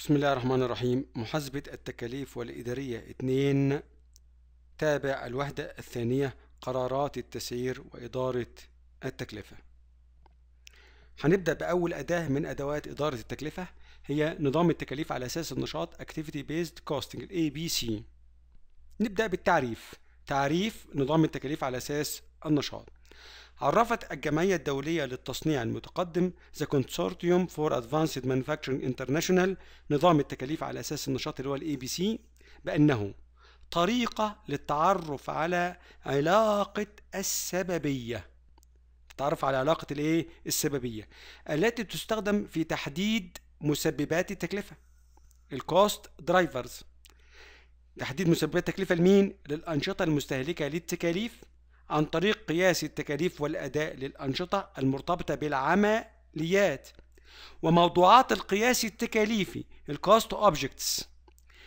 بسم الله الرحمن الرحيم محاسبة التكاليف والإدارية 2 تابع الوحدة الثانية قرارات التسعير وإدارة التكلفة هنبدأ بأول أداة من أدوات إدارة التكلفة هي نظام التكاليف على أساس النشاط Activity Based Costing الـ ABC نبدأ بالتعريف تعريف نظام التكاليف على أساس النشاط عرفت الجمعية الدولية للتصنيع المتقدم The Consortium for Advanced Manufacturing International نظام التكاليف على أساس النشاط اللي هو الـ ABC بأنه طريقة للتعرف على علاقة السببية التعرف على علاقة الايه السببية التي تستخدم في تحديد مسببات التكلفة الكوست درايفرز تحديد مسببات التكلفة لمين؟ للأنشطة المستهلكة للتكاليف عن طريق قياس التكاليف والأداء للأنشطة المرتبطة بالعمليات وموضوعات القياس التكاليفي cost اوبجكتس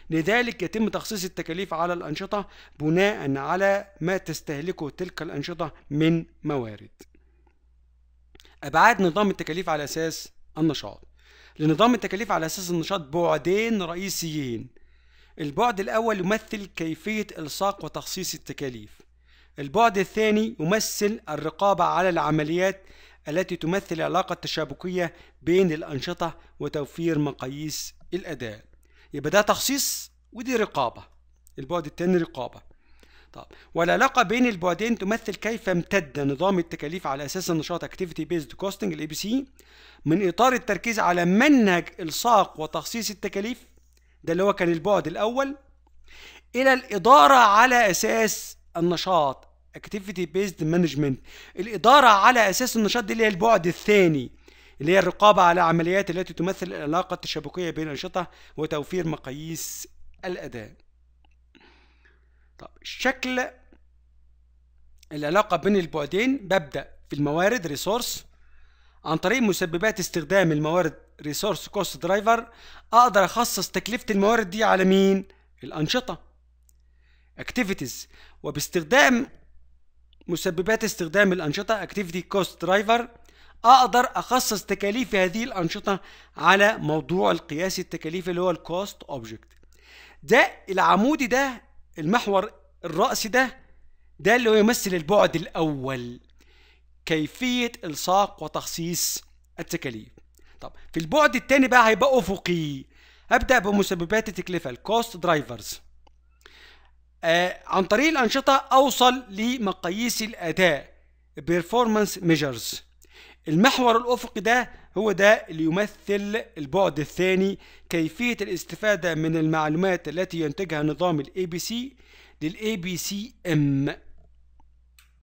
لذلك يتم تخصيص التكاليف على الأنشطة بناء على ما تستهلكه تلك الأنشطة من موارد أبعاد نظام التكاليف على أساس النشاط لنظام التكاليف على أساس النشاط بعدين رئيسيين البعد الأول يمثل كيفية إلصاق وتخصيص التكاليف البعد الثاني يمثل الرقابة على العمليات التي تمثل العلاقة التشابكية بين الأنشطة وتوفير مقاييس الأداء يبقى ده تخصيص ودي رقابة البعد الثاني رقابة طب والعلاقة بين البعدين تمثل كيف امتد نظام التكاليف على أساس النشاط Activity Based Costing بي سي من إطار التركيز على منهج إلصاق وتخصيص التكاليف ده اللي هو كان البعد الأول إلى الإدارة على أساس النشاط اكتيفيتي بيست مانجمنت الاداره على اساس النشاط دي اللي هي البعد الثاني اللي هي الرقابه على عمليات التي تمثل العلاقه التشابكيه بين الانشطه وتوفير مقاييس الاداء طب شكل العلاقه بين البعدين ببدا في الموارد ريسورس عن طريق مسببات استخدام الموارد ريسورس كوست درايفر اقدر اخصص تكلفه الموارد دي على مين الانشطه activities وباستخدام مسببات استخدام الأنشطة activity cost driver أقدر أخصص تكاليف هذه الأنشطة على موضوع القياس التكاليف اللي هو الكوست أوبجكت ده العمودي ده المحور الرأسي ده ده اللي هو يمثل البعد الأول كيفية إلصاق وتخصيص التكاليف طب في البعد الثاني بقى هيبقى أفقي هبدأ بمسببات التكلفة الكوست درايفرز آه، عن طريق الأنشطة أوصل لمقاييس الأداء performance measures المحور الأفقي ده هو ده اللي يمثل البعد الثاني كيفية الاستفادة من المعلومات التي ينتجها نظام الـ ABC للـ ABCM